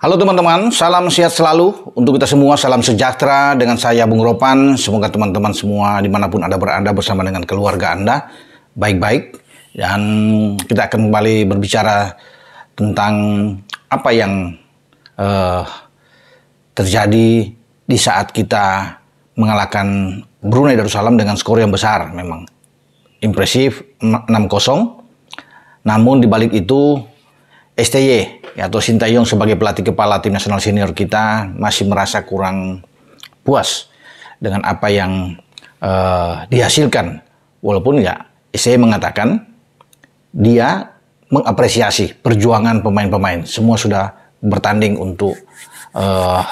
Halo teman-teman, salam sehat selalu untuk kita semua, salam sejahtera dengan saya Bung Ropan. Semoga teman-teman semua dimanapun Anda berada bersama dengan keluarga Anda, baik-baik. Dan kita akan kembali berbicara tentang apa yang uh, terjadi di saat kita mengalahkan Brunei Darussalam dengan skor yang besar memang. Impresif 6-0. Namun dibalik itu STY ya, atau Sintayong sebagai pelatih kepala tim nasional senior kita masih merasa kurang puas dengan apa yang uh, dihasilkan. Walaupun ya STY mengatakan dia mengapresiasi perjuangan pemain-pemain. Semua sudah bertanding untuk uh,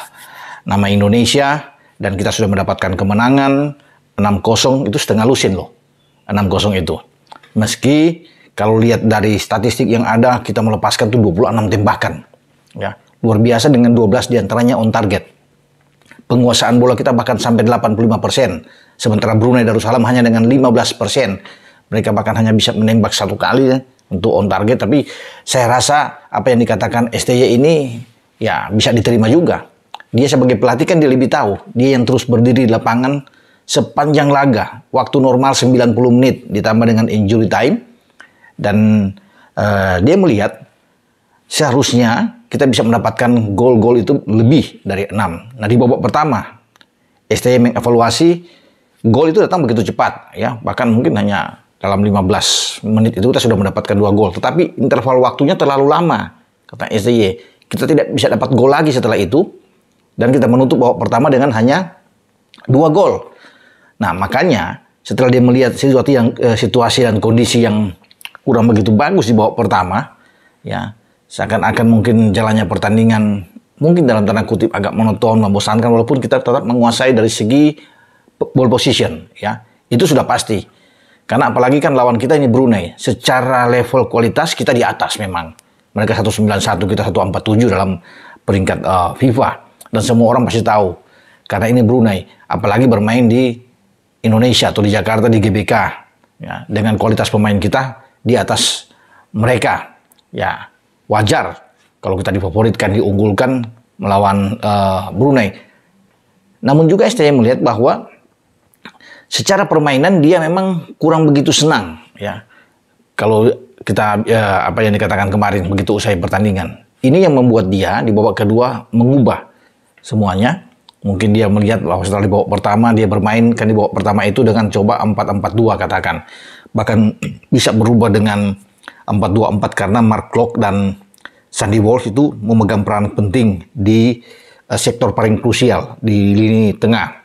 nama Indonesia dan kita sudah mendapatkan kemenangan 6-0 itu setengah lusin loh. 6-0 itu. Meski kalau lihat dari statistik yang ada, kita melepaskan tuh 26 tembakan. Ya, luar biasa dengan 12 diantaranya on target. Penguasaan bola kita bahkan sampai 85%. Sementara Brunei Darussalam hanya dengan 15%. Mereka bahkan hanya bisa menembak satu kali ya, untuk on target. Tapi saya rasa apa yang dikatakan STY ini ya bisa diterima juga. Dia sebagai pelatih kan dia lebih tahu. Dia yang terus berdiri di lapangan sepanjang laga. Waktu normal 90 menit ditambah dengan injury time dan uh, dia melihat seharusnya kita bisa mendapatkan gol-gol itu lebih dari enam. Nah, di babak pertama STI mengevaluasi gol itu datang begitu cepat ya, bahkan mungkin hanya dalam 15 menit itu kita sudah mendapatkan dua gol, tetapi interval waktunya terlalu lama kata STY. Kita tidak bisa dapat gol lagi setelah itu dan kita menutup babak pertama dengan hanya dua gol. Nah, makanya setelah dia melihat situasi yang eh, situasi dan kondisi yang kurang begitu bagus di babak pertama, ya seakan-akan mungkin jalannya pertandingan mungkin dalam tanda kutip agak monoton, membosankan walaupun kita tetap menguasai dari segi ball position, ya itu sudah pasti. Karena apalagi kan lawan kita ini Brunei, secara level kualitas kita di atas memang. Mereka 191, kita 147 dalam peringkat uh, FIFA dan semua orang pasti tahu karena ini Brunei, apalagi bermain di Indonesia atau di Jakarta di GBK ya, dengan kualitas pemain kita di atas mereka. Ya, wajar kalau kita difavoritkan, diunggulkan melawan uh, Brunei. Namun juga saya melihat bahwa secara permainan dia memang kurang begitu senang ya. Kalau kita ya, apa yang dikatakan kemarin begitu usai pertandingan. Ini yang membuat dia di babak kedua mengubah semuanya. Mungkin dia melihat bahwa setelah di babak pertama dia bermain kan di babak pertama itu dengan coba 4-4-2 katakan bahkan bisa berubah dengan 424 karena Mark Locke dan Sandy Walsh itu memegang peran penting di uh, sektor paling krusial di lini tengah.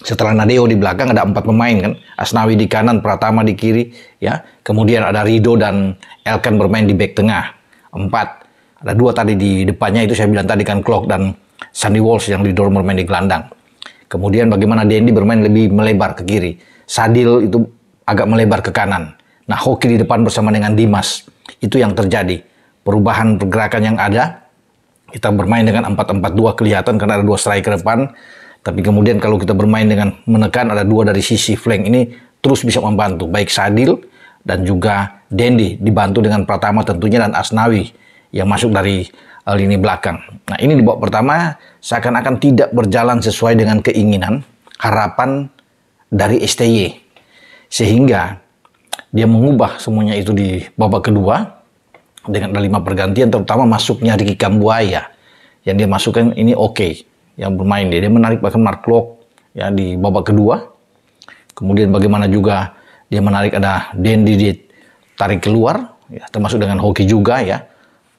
Setelah Nadeo di belakang ada empat pemain kan, Asnawi di kanan, Pratama di kiri, ya. Kemudian ada Rido dan Elkan bermain di back tengah. Empat. Ada dua tadi di depannya itu saya bilang tadi kan Clock dan Sandy Walsh yang di dorm bermain di gelandang. Kemudian bagaimana Dendi bermain lebih melebar ke kiri. Sadil itu agak melebar ke kanan. Nah, Hoki di depan bersama dengan Dimas. Itu yang terjadi. Perubahan pergerakan yang ada, kita bermain dengan 4-4-2 kelihatan karena ada dua striker depan. Tapi kemudian kalau kita bermain dengan menekan ada dua dari sisi flank ini terus bisa membantu. Baik Sadil dan juga Dendi dibantu dengan Pratama tentunya dan Asnawi yang masuk dari eh, lini belakang. Nah ini di babak pertama seakan-akan tidak berjalan sesuai dengan keinginan, harapan dari STY sehingga dia mengubah semuanya itu di babak kedua dengan lima pergantian terutama masuknya Ricky Kambuaya yang dia masukkan ini oke okay, yang bermain dia dia menarik bahkan Mark Lok ya di babak kedua kemudian bagaimana juga dia menarik ada Dendi di tarik keluar ya termasuk dengan hoki juga ya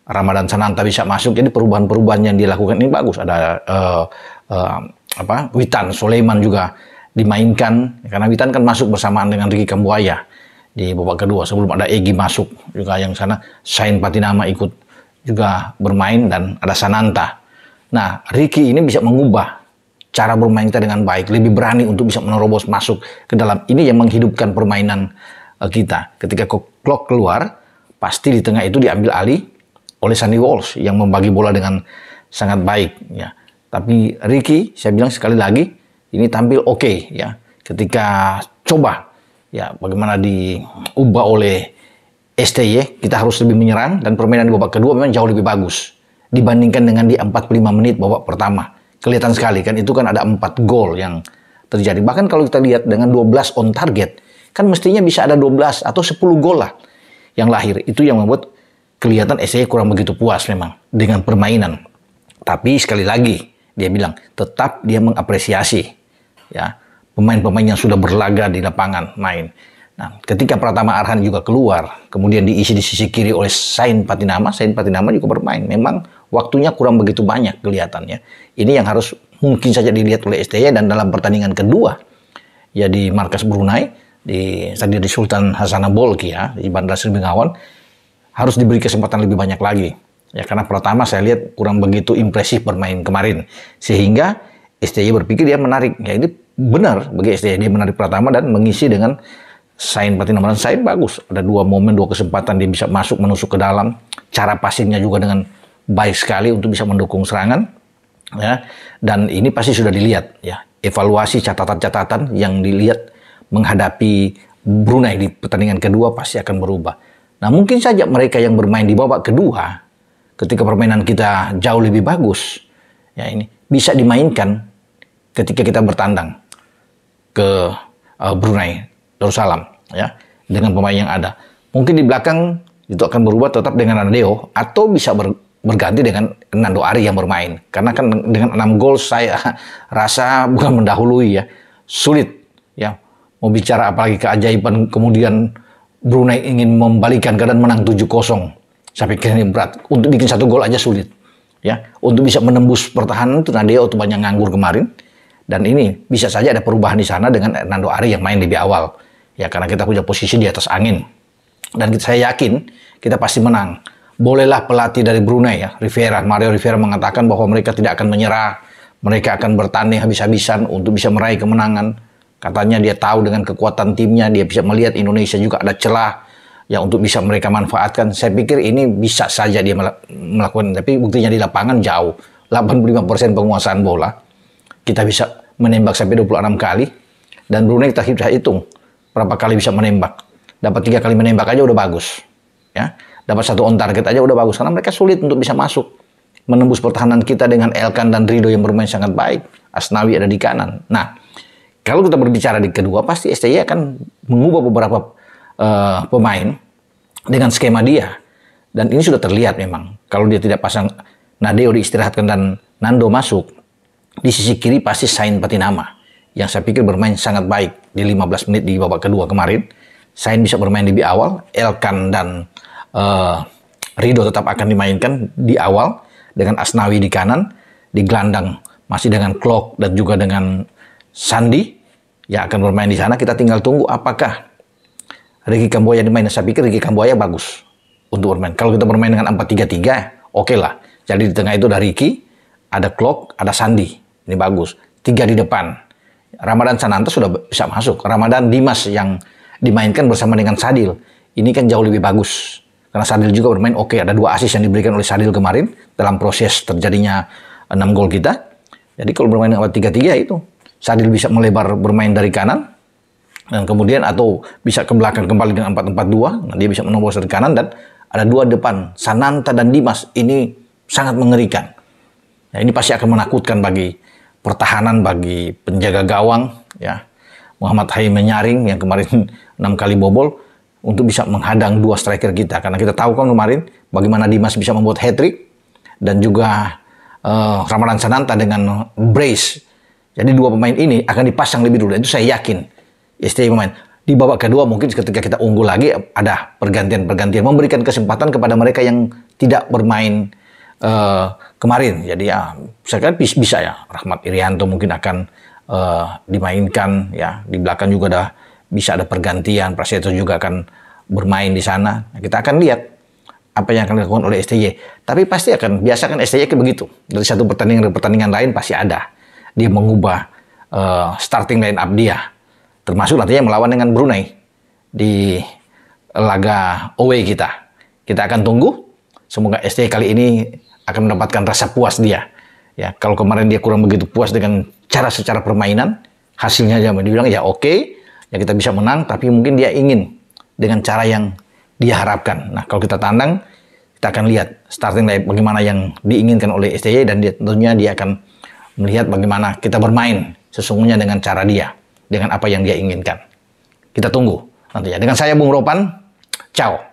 Ramadan Sananta bisa masuk jadi perubahan-perubahan yang dilakukan ini bagus ada uh, uh, apa Witan Soleiman juga dimainkan karena Witan kan masuk bersamaan dengan Ricky Kambuaya di babak kedua sebelum ada Egi masuk juga yang sana Sain Patinama ikut juga bermain dan ada Sananta. Nah, Ricky ini bisa mengubah cara bermain kita dengan baik, lebih berani untuk bisa menerobos masuk ke dalam. Ini yang menghidupkan permainan eh, kita. Ketika clock keluar, pasti di tengah itu diambil alih oleh Sandy Walls yang membagi bola dengan sangat baik ya. Tapi Ricky, saya bilang sekali lagi, ini tampil oke okay, ya ketika coba ya bagaimana diubah oleh STY kita harus lebih menyerang dan permainan di babak kedua memang jauh lebih bagus dibandingkan dengan di 45 menit babak pertama kelihatan sekali kan itu kan ada empat gol yang terjadi bahkan kalau kita lihat dengan 12 on target kan mestinya bisa ada 12 atau 10 gol lah yang lahir itu yang membuat kelihatan STY kurang begitu puas memang dengan permainan tapi sekali lagi dia bilang tetap dia mengapresiasi ya pemain-pemain yang sudah berlaga di lapangan main. Nah, ketika Pratama Arhan juga keluar, kemudian diisi di sisi kiri oleh Sain Patinama, Sain Patinama juga bermain. Memang waktunya kurang begitu banyak kelihatannya. Ini yang harus mungkin saja dilihat oleh STY dan dalam pertandingan kedua ya di markas Brunei di stadion di Sultan Hasanah ya di Bandar Sri Begawan harus diberi kesempatan lebih banyak lagi ya karena pertama saya lihat kurang begitu impresif bermain kemarin sehingga STY berpikir dia menarik ya ini benar bagi SDI menarik pertama dan mengisi dengan Sain nomoran Sain bagus, ada dua momen, dua kesempatan dia bisa masuk menusuk ke dalam. Cara passingnya juga dengan baik sekali untuk bisa mendukung serangan. Ya, dan ini pasti sudah dilihat ya evaluasi catatan-catatan yang dilihat menghadapi Brunei di pertandingan kedua pasti akan berubah. Nah mungkin saja mereka yang bermain di babak kedua ketika permainan kita jauh lebih bagus ya ini bisa dimainkan ketika kita bertandang ke uh, Brunei Darussalam ya dengan pemain yang ada. Mungkin di belakang itu akan berubah tetap dengan Nadeo atau bisa ber, berganti dengan Nando Ari yang bermain. Karena kan dengan 6 gol saya rasa bukan mendahului ya. Sulit ya mau bicara apalagi keajaiban kemudian Brunei ingin membalikan keadaan menang 7-0. Saya pikir ini berat. Untuk bikin satu gol aja sulit. Ya, untuk bisa menembus pertahanan itu Nadeo tuh banyak nganggur kemarin. Dan ini bisa saja ada perubahan di sana dengan Nando Ari yang main lebih awal. Ya karena kita punya posisi di atas angin. Dan kita, saya yakin kita pasti menang. Bolehlah pelatih dari Brunei ya, Rivera, Mario Rivera mengatakan bahwa mereka tidak akan menyerah. Mereka akan bertanding habis-habisan untuk bisa meraih kemenangan. Katanya dia tahu dengan kekuatan timnya, dia bisa melihat Indonesia juga ada celah yang untuk bisa mereka manfaatkan. Saya pikir ini bisa saja dia melakukan, tapi buktinya di lapangan jauh. 85% penguasaan bola, kita bisa menembak sampai 26 kali. Dan Brunei kita hitung berapa kali bisa menembak. Dapat tiga kali menembak aja udah bagus. Ya, dapat satu on target aja udah bagus karena mereka sulit untuk bisa masuk menembus pertahanan kita dengan Elkan dan Rido yang bermain sangat baik. Asnawi ada di kanan. Nah, kalau kita berbicara di kedua pasti STI akan mengubah beberapa uh, pemain dengan skema dia. Dan ini sudah terlihat memang. Kalau dia tidak pasang Nadeo diistirahatkan dan Nando masuk, di sisi kiri pasti Sain Patinama yang saya pikir bermain sangat baik di 15 menit di babak kedua kemarin. Sain bisa bermain lebih awal, Elkan dan uh, Rido tetap akan dimainkan di awal dengan Asnawi di kanan, di gelandang masih dengan Klok dan juga dengan Sandi yang akan bermain di sana. Kita tinggal tunggu apakah Ricky Kamboya dimain. Saya pikir Ricky Kamboya bagus untuk bermain. Kalau kita bermain dengan 4-3-3, oke okay lah. Jadi di tengah itu ada Ricky, ada Klok, ada Sandi. Ini bagus. Tiga di depan. Ramadan Sananta sudah bisa masuk. Ramadan Dimas yang dimainkan bersama dengan Sadil. Ini kan jauh lebih bagus. Karena Sadil juga bermain oke. Okay, ada dua asis yang diberikan oleh Sadil kemarin dalam proses terjadinya 6 gol kita. Jadi kalau bermain dengan 3-3 ya itu. Sadil bisa melebar bermain dari kanan. Dan kemudian atau bisa ke belakang kembali dengan 4-4-2. Nah, dia bisa menembus dari kanan dan ada dua depan. Sananta dan Dimas ini sangat mengerikan. Nah, ini pasti akan menakutkan bagi pertahanan bagi penjaga gawang ya Muhammad Hai menyaring yang kemarin enam kali bobol untuk bisa menghadang dua striker kita karena kita tahu kan kemarin bagaimana Dimas bisa membuat hat trick dan juga uh, Ramadan Sananta dengan brace jadi dua pemain ini akan dipasang lebih dulu itu saya yakin istri pemain di babak kedua mungkin ketika kita unggul lagi ada pergantian-pergantian memberikan kesempatan kepada mereka yang tidak bermain uh, kemarin. Jadi ya saya kira bisa ya Rahmat Irianto mungkin akan uh, dimainkan ya di belakang juga dah bisa ada pergantian. Prasetyo juga akan bermain di sana. Kita akan lihat apa yang akan dilakukan oleh STY. Tapi pasti akan biasakan kan STY kayak begitu. Dari satu pertandingan ke pertandingan lain pasti ada dia mengubah uh, starting line up dia. Termasuk nantinya melawan dengan Brunei di laga away kita. Kita akan tunggu. Semoga STY kali ini akan mendapatkan rasa puas dia. Ya, kalau kemarin dia kurang begitu puas dengan cara secara permainan, hasilnya dia bilang ya oke, okay, ya kita bisa menang, tapi mungkin dia ingin dengan cara yang dia harapkan. Nah, kalau kita tandang, kita akan lihat starting line bagaimana yang diinginkan oleh STY dan dia, tentunya dia akan melihat bagaimana kita bermain sesungguhnya dengan cara dia, dengan apa yang dia inginkan. Kita tunggu nantinya. Dengan saya Bung Ropan, ciao.